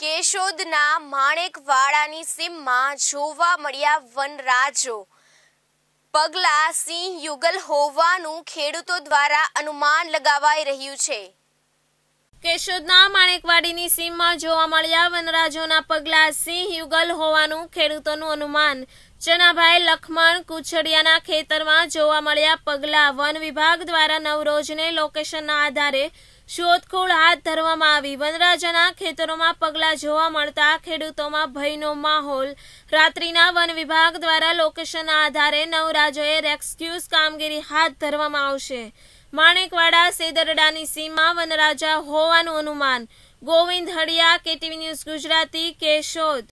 કેશોદના માણેકવાડાની સીમમાં જોવા મળ્યા વનરાજો પગલા સિંહ યુગલ હોવાનું ખેડૂતો દ્વારા અનુમાન લગાવાઈ રહ્યું છે કેશોદના માણેકવાડીની સીમમાં જોવા મળ્યા વનરાજોના પગલા સિંહ યુગલ હોવાનું ખેડૂતોનું અનુમાન જનાભાઈ લખમણ કુછડિયાના ખેતરમાં જોવા મળ્યા પગલા વન વિભાગ દ્વારા નવરોજને લોકેશનના આધારે શોધખોળ હાથ ધરવામાં આવી વનરાજાના ખેતરોમાં પગલા જોવા મળતા ખેડૂતોમાં ભયનો માહોલ રાત્રિના વન વિભાગ દ્વારા લોકેશનના આધારે નવરાજોએ રેસ્ક્યુઝ કામગીરી હાથ ધરવામાં આવશે માણેકવાડા સેદરડાની સીમા વનરાજા હોવાનું અનુમાન ગોવિંદ હડિયા કેટીવી ન્યૂઝ ગુજરાતી કેશોદ